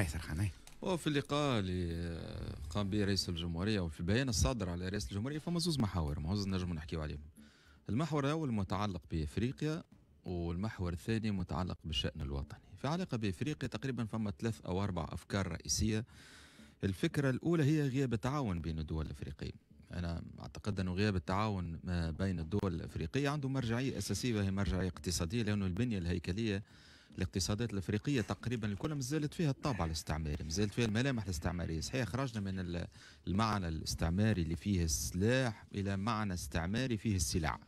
هيثم حناي وفي اللقاء اللي قام به رئيس الجمهورية وفي البيان الصادر على رئيس الجمهورية فما زوز محاور مهوز نجم نحكيو عليهم المحور الأول متعلق بإفريقيا والمحور الثاني متعلق بالشأن الوطني في علاقة بإفريقيا تقريبا فما ثلاث أو أربع أفكار رئيسية الفكرة الأولى هي غياب التعاون بين الدول الأفريقية أنا أعتقد أن غياب التعاون ما بين الدول الأفريقية عنده مرجعية أساسية وهي مرجعية اقتصادية لأنه البنية الهيكلية الاقتصادات الافريقيه تقريبا الكل مازالت فيها الطابع الاستعماري مازالت فيها الملامح الاستعماريه صحيح خرجنا من المعنى الاستعماري اللي فيه السلاح الى معنى استعماري فيه السلع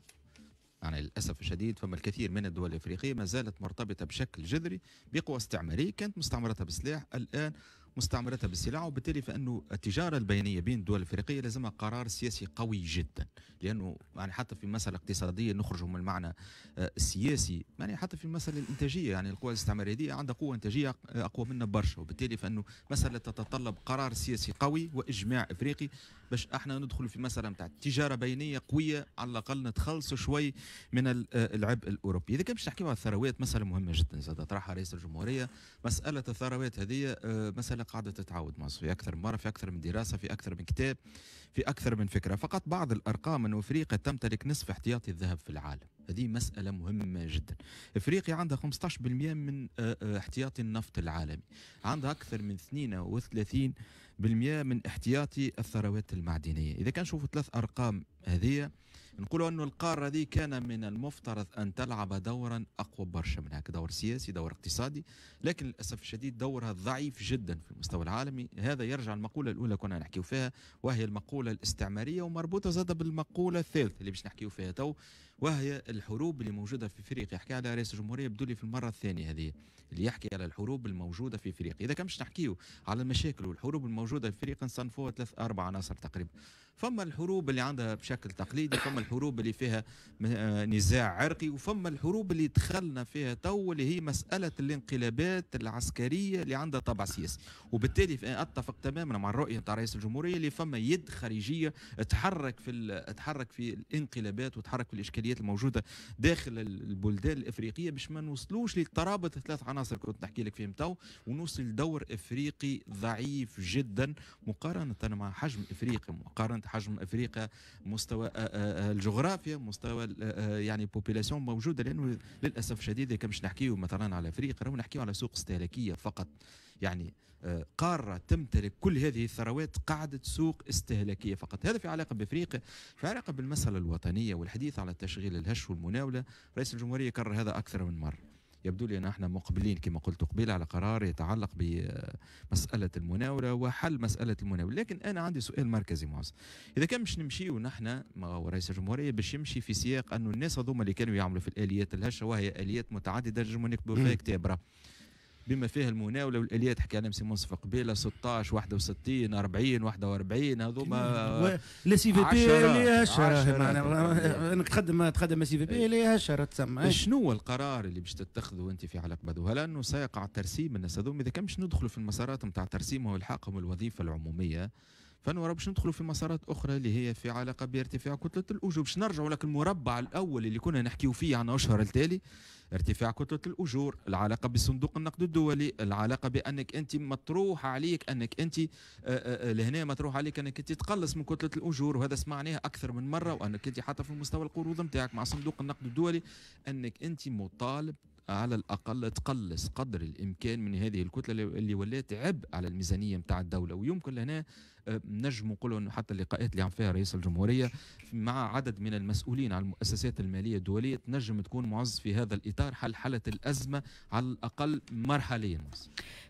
يعني للاسف الشديد فما الكثير من الدول الافريقيه ما زالت مرتبطه بشكل جذري بقوى استعماريه كانت مستعمرتها بالسلاح الان مستعمرتها بالسلع وبالتالي فانه التجاره البيانيه بين الدول الافريقيه لازمها قرار سياسي قوي جدا لانه يعني حتى في مساله اقتصاديه نخرج من المعنى آه، السياسي يعني حتى في المساله الانتاجيه يعني القوى الاستعماريه دي عندها قوه انتاجيه اقوى منا برشا وبالتالي فانه مساله تتطلب قرار سياسي قوي واجماع افريقي باش احنا ندخل في مساله نتاع تجاره بينيه قويه على الاقل نتخلصوا شوي من آه، العبء الاوروبي اذا كان باش نحكيو على الثروات مساله مهمه جدا زاد طرحها رئيس الجمهوريه مساله الثروات هذه آه، مساله قاعده تتعاود مصر في اكثر من مره في اكثر من دراسه في اكثر من كتاب في اكثر من فكره فقط بعض الارقام ان افريقيا تمتلك نصف احتياطي الذهب في العالم هذه مسألة مهمة جدا إفريقيا عندها 15% من آه، آه، احتياطي النفط العالمي عندها أكثر من 32% من احتياطي الثروات المعدنية إذا كان شوفوا ثلاث أرقام هذه نقولوا انه القاره دي كان من المفترض ان تلعب دورا اقوى برشا من هكا دور سياسي دور اقتصادي لكن للاسف الشديد دورها ضعيف جدا في المستوى العالمي هذا يرجع المقوله الاولى كنا نحكيو فيها وهي المقوله الاستعماريه ومربوطه زاد بالمقوله الثالثه اللي باش نحكيو فيها تو وهي الحروب اللي موجوده في افريقيا حكى على رئيس الجمهوريه يبدو لي في المره الثانيه هذه اللي يحكي على الحروب الموجوده في افريقيا اذا كان باش نحكيو على المشاكل والحروب الموجوده في افريقيا نصنفوها ثلاث اربع عناصر تقريبا فما الحروب اللي عندها بشكل تقليدي فما الحروب اللي فيها آه، نزاع عرقي وفما الحروب اللي دخلنا فيها تو اللي هي مسألة الانقلابات العسكرية اللي عندها طبع سياسي وبالتالي أتفق تماما مع الرؤية نتاع رئيس الجمهورية اللي فما يد خارجية تحرك في تحرك في الانقلابات وتحرك في الإشكاليات الموجودة داخل البلدان الإفريقية باش ما نوصلوش لترابط ثلاث عناصر كنت نحكي لك فيهم تو ونوصل لدور إفريقي ضعيف جدا مقارنة مع حجم إفريقيا مقارنة انت حجم افريقيا مستوى آه، آه، آه، الجغرافيا مستوى يعني بوبيلاسيون موجوده لانه للاسف الشديد كي مش نحكيو مثلا على افريقيا راهو نحكيو على سوق استهلاكيه فقط يعني قاره تمتلك كل هذه الثروات قاعده سوق استهلاكيه فقط هذا في علاقه بافريقيا في علاقه بالمساله الوطنيه والحديث على التشغيل الهش والمناوله رئيس الجمهوريه كرر هذا اكثر من مره يبدو لي أن احنا مقبلين كما قلت قبيل على قرار يتعلق بمسألة المناورة وحل مسألة المناورة لكن أنا عندي سؤال مركزي معز إذا كان مش نمشي ونحن رئيس الجمهورية باش يمشي في سياق أنه الناس هذوما اللي كانوا يعملوا في الآليات الهشة وهي آليات متعددة نجم نكتبوا فيها كتاب بما فيها المناوله والاليات حكى عليهم سي منصف قبيله 16 61 40 41 هذوما لا سي في بي اللي هشر معناها انك تخدم تخدم سي في بي اللي هشر تسمى إيه. شنو هو القرار اللي باش تتخذه انت في علاقه على هل انه سيقع ترسيم الناس هذوما اذا كان باش ندخلوا في المسارات نتاع ترسيمه والحاقهم الوظيفه العموميه فنورا باش ندخلوا في مسارات اخرى اللي هي في علاقه بارتفاع كتله الاجور باش نرجعوا لك المربع الاول اللي كنا نحكيو فيه عن اشهر التالي ارتفاع كتله الاجور العلاقه بصندوق النقد الدولي العلاقه بانك انت مطروح عليك انك انت آه، آه، آه، لهنا مطروح عليك انك انت تقلص من كتله الاجور وهذا سمعناه اكثر من مره وانك انت حتى في مستوى القروض نتاعك مع صندوق النقد الدولي انك انت مطالب على الاقل تقلص قدر الامكان من هذه الكتله اللي ولات عبء على الميزانيه نتاع الدوله ويمكن لهنا آه، نجم نقولوا انه حتى اللقاءات اللي عم فيها رئيس الجمهوريه مع عدد من المسؤولين على المؤسسات الماليه الدوليه تنجم تكون معز في هذا الاطار حل حاله الازمه على الاقل مرحليا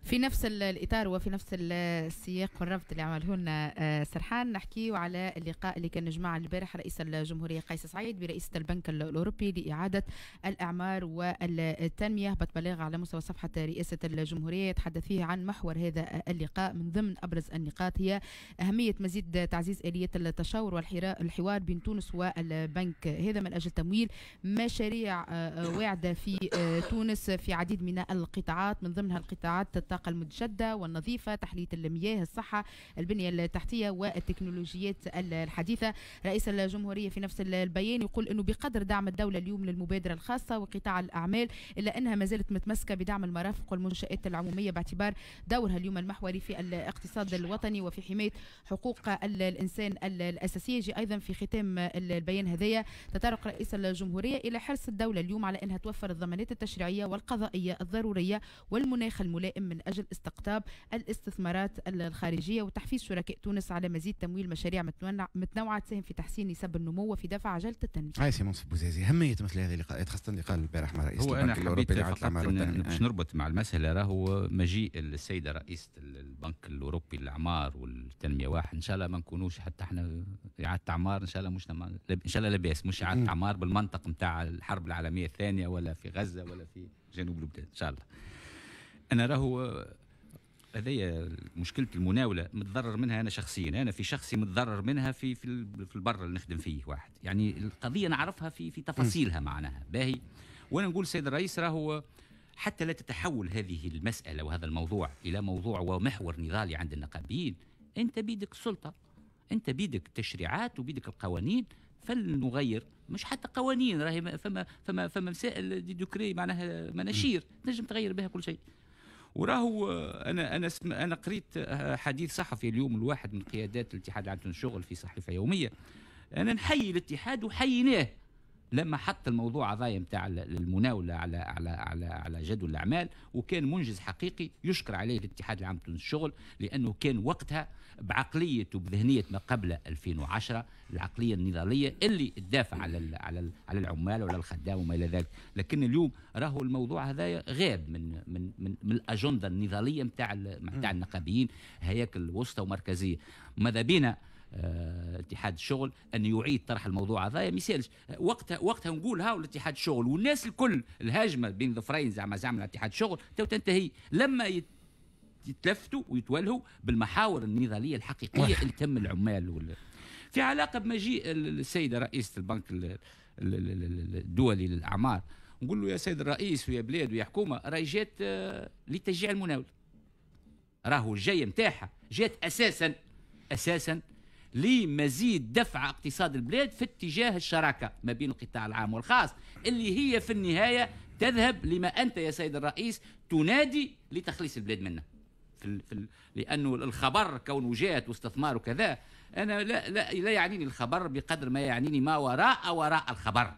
في نفس الاطار وفي نفس السياق والربط اللي عمله لنا آه، سرحان نحكيه على اللقاء اللي كان جمع البارح رئيس الجمهوريه قيس سعيد برئيسه البنك الاوروبي لاعاده الاعمار وال التنمية هبط على مستوى صفحة رئاسة الجمهورية يتحدث فيه عن محور هذا اللقاء من ضمن أبرز النقاط هي أهمية مزيد تعزيز آلية التشاور والحوار بين تونس والبنك هذا من أجل تمويل مشاريع آه، آه، واعدة في آه، تونس في عديد من القطاعات من ضمنها القطاعات الطاقة المتجددة والنظيفة تحلية المياه الصحة البنية التحتية والتكنولوجيات الحديثة رئيس الجمهورية في نفس البيان يقول أنه بقدر دعم الدولة اليوم للمبادرة الخاصة وقطاع الأعمال إلا أنها ما زالت متمسكة بدعم المرافق والمنشآت العمومية باعتبار دورها اليوم المحوري في الاقتصاد الوطني وفي حماية حقوق الإنسان الأساسية يجي أيضا في ختام البيان هذايا تطرق رئيس الجمهورية إلى حرص الدولة اليوم على أنها توفر الضمانات التشريعية والقضائية الضرورية والمناخ الملائم من أجل استقطاب الاستثمارات الخارجية وتحفيز شركاء تونس على مزيد تمويل مشاريع متنوعة تساهم في تحسين نسب النمو وفي دفع عجلة التنمية. هاي يا منصف بوزازي أهمية مثل هذه اللقاءات خاصة اللقاء البارح مع رئيس هو أنا الاوروبي اللي عملت مره ثانيه باش نربط مع المساله راهو مجيء السيده رئيسه البنك الاوروبي للاعمار والتنميه واحد ان شاء الله ما نكونوش حتى احنا اعاده اعمار ان شاء الله مش ان شاء الله لاباس مش اعاده اعمار بالمنطق نتاع الحرب العالميه الثانيه ولا في غزه ولا في جنوب لبنان ان شاء الله انا راهو هذايا مشكله المناوله متضرر منها انا شخصيا انا في شخصي متضرر منها في, في البر اللي نخدم فيه واحد يعني القضيه نعرفها في في تفاصيلها معناها باهي وانا نقول السيد الرئيس راهو حتى لا تتحول هذه المساله وهذا الموضوع الى موضوع ومحور نضالي عند النقابيين انت بيدك السلطه انت بيدك التشريعات وبيدك القوانين فلنغير مش حتى قوانين راهي فما فما فما مسائل دي دوكري معناها مناشير تنجم تغير بها كل شيء وراهو انا انا سم... انا قريت حديث صحفي اليوم الواحد من قيادات الاتحاد عن الشغل في صحيفه يوميه انا نحيي الاتحاد وحييناه لما حط الموضوع هذايا نتاع المناوله على على على على جدول الاعمال وكان منجز حقيقي يشكر عليه الاتحاد العام للشغل الشغل لانه كان وقتها بعقليه وبذهنيه ما قبل 2010 العقليه النضاليه اللي تدافع على على على العمال وعلى الخدام وما الى ذلك لكن اليوم راهو الموضوع هذايا غاب من من من, من الاجنده النضاليه نتاع نتاع النقابيين هياكل وسطى ومركزيه ماذا بينا آه، اتحاد الشغل ان يعيد طرح الموضوع هذا ما يسالش وقتها وقتها نقول هاو الاتحاد الشغل والناس الكل الهاجمه بين ظفرين زعما زعما اتحاد الشغل تو تنتهي لما يت... يتلفتوا ويتولهوا بالمحاور النضاليه الحقيقيه اللي تم العمال وال... في علاقه بمجيء السيده رئيسه البنك الدولي للاعمار نقول له يا سيد الرئيس ويا بلاد ويا حكومه راهي جات آه، لتشجيع المناول راهو الجايه نتاعها جات اساسا اساسا لمزيد دفع اقتصاد البلاد في اتجاه الشراكه ما بين القطاع العام والخاص اللي هي في النهايه تذهب لما انت يا سيد الرئيس تنادي لتخليص البلاد منه في ال... في ال... لانه الخبر كونه جات واستثمار وكذا انا لا لا, لا يعنيني الخبر بقدر ما يعنيني ما وراء وراء الخبر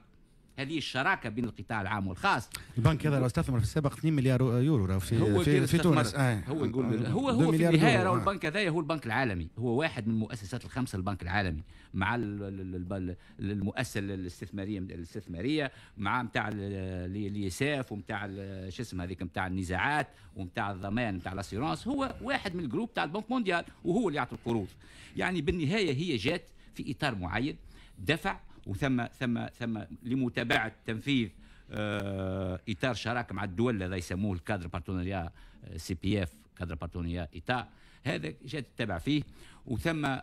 هذه الشراكه بين القطاع العام والخاص البنك هذا استثمر في السابق 2 مليار يورو في هو في, في تونس آه. هو يقول آه. هو هو في النهايه راهو آه. البنك هذايا هو البنك العالمي هو واحد من المؤسسات الخمسه البنك العالمي مع المؤسسه الاستثماريه الاستثماريه مع نتاع اليساف ومتاع شو اسمه هذيك نتاع النزاعات ومتاع الضمان نتاع لاسيرونس هو واحد من الجروب تاع البنك مونديال وهو اللي يعطي القروض يعني بالنهايه هي جات في اطار معين دفع وثم ثم ثم لمتابعه تنفيذ آه، اطار شراكه مع الدول هذا يسموه الكادر بارتونيا آه، سي بي اف كادر بارتونيا ايتا هذا جات تتبع فيه وثم آه،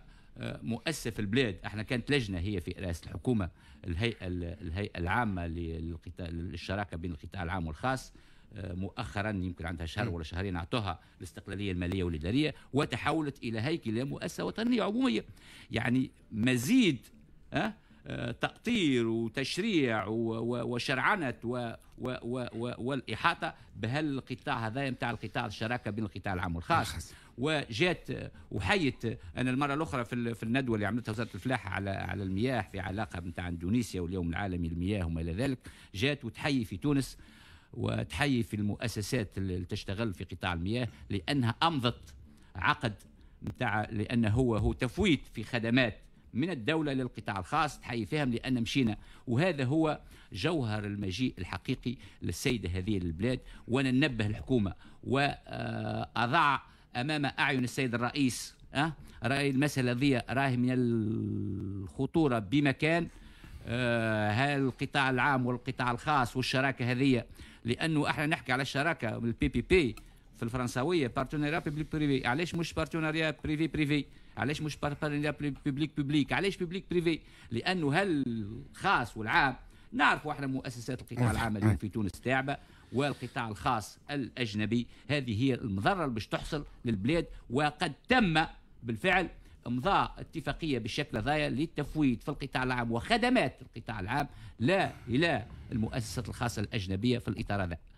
مؤسسه في البلاد احنا كانت لجنه هي في رئاسه الحكومه الهيئه الهيئه العامه للشراكه بين القطاع العام والخاص مؤخرا يمكن عندها شهر ولا شهرين اعطوها الاستقلاليه الماليه والاداريه وتحولت الى هيكله مؤسسه وطنيه عموميه يعني مزيد أه تأطير وتشريع وشرعنة والإحاطة بهالقطاع هذا نتاع القطاع الشراكة بين القطاع العام والخاص وجات وحيت أنا المرة الأخرى في الندوة اللي عملتها وزارة الفلاحة على على المياه في علاقة نتاع إندونيسيا واليوم العالمي للمياه وما إلى ذلك جات وتحيي في تونس وتحيي في المؤسسات اللي تشتغل في قطاع المياه لأنها أمضت عقد نتاع لأن هو هو تفويت في خدمات من الدولة للقطاع الخاص تحيي فهم لأن مشينا وهذا هو جوهر المجيء الحقيقي للسيدة هذه البلاد وأنا ننبه الحكومة وأضع أمام أعين السيد الرئيس أه؟ رأي المسألة ذي راهي من الخطورة بمكان آه القطاع العام والقطاع الخاص والشراكة هذه لأنه احنا نحكي على الشراكة البي بي بي في الفرنساوية بارتناريا بيبليك بريفي علاش مش بارتناريا بريفي بريفي علاش مش بيبليك بيبليك علاش بيبليك بريفي لانه هل الخاص والعام نعرفوا احنا مؤسسات القطاع إيه. العام اليوم في تونس تعبه والقطاع الخاص الاجنبي هذه هي المضره اللي باش تحصل للبلاد وقد تم بالفعل امضاء اتفاقيه بالشكل هذايا للتفويت في القطاع العام وخدمات القطاع العام لا الى المؤسسات الخاصه الاجنبيه في الاطار هذا